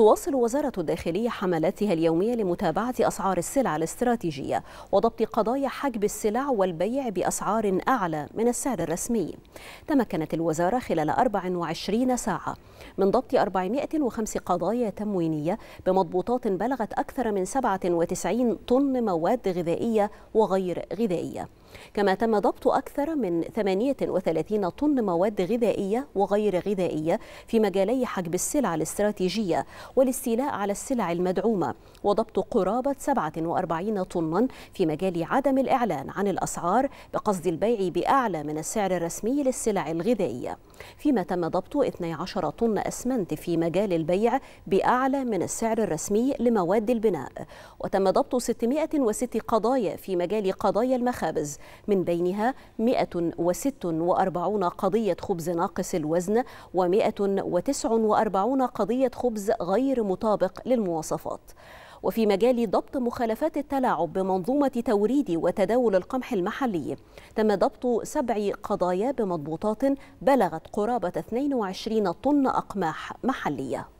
تواصل وزارة الداخلية حملاتها اليومية لمتابعة أسعار السلع الاستراتيجية وضبط قضايا حجب السلع والبيع بأسعار أعلى من السعر الرسمي تمكنت الوزارة خلال 24 ساعة من ضبط 405 قضايا تموينية بمضبوطات بلغت أكثر من 97 طن مواد غذائية وغير غذائية كما تم ضبط أكثر من 38 طن مواد غذائية وغير غذائية في مجالي حجب السلع الاستراتيجية والاستيلاء على السلع المدعومة وضبط قرابة 47 طنا في مجال عدم الإعلان عن الأسعار بقصد البيع بأعلى من السعر الرسمي للسلع الغذائية فيما تم ضبط 12 طن أسمنت في مجال البيع بأعلى من السعر الرسمي لمواد البناء وتم ضبط 606 قضايا في مجال قضايا المخابز من بينها 146 قضية خبز ناقص الوزن و149 قضية خبز غير مطابق للمواصفات وفي مجال ضبط مخالفات التلاعب بمنظومة توريد وتداول القمح المحلي تم ضبط سبع قضايا بمضبوطات بلغت قرابة 22 طن أقماح محلية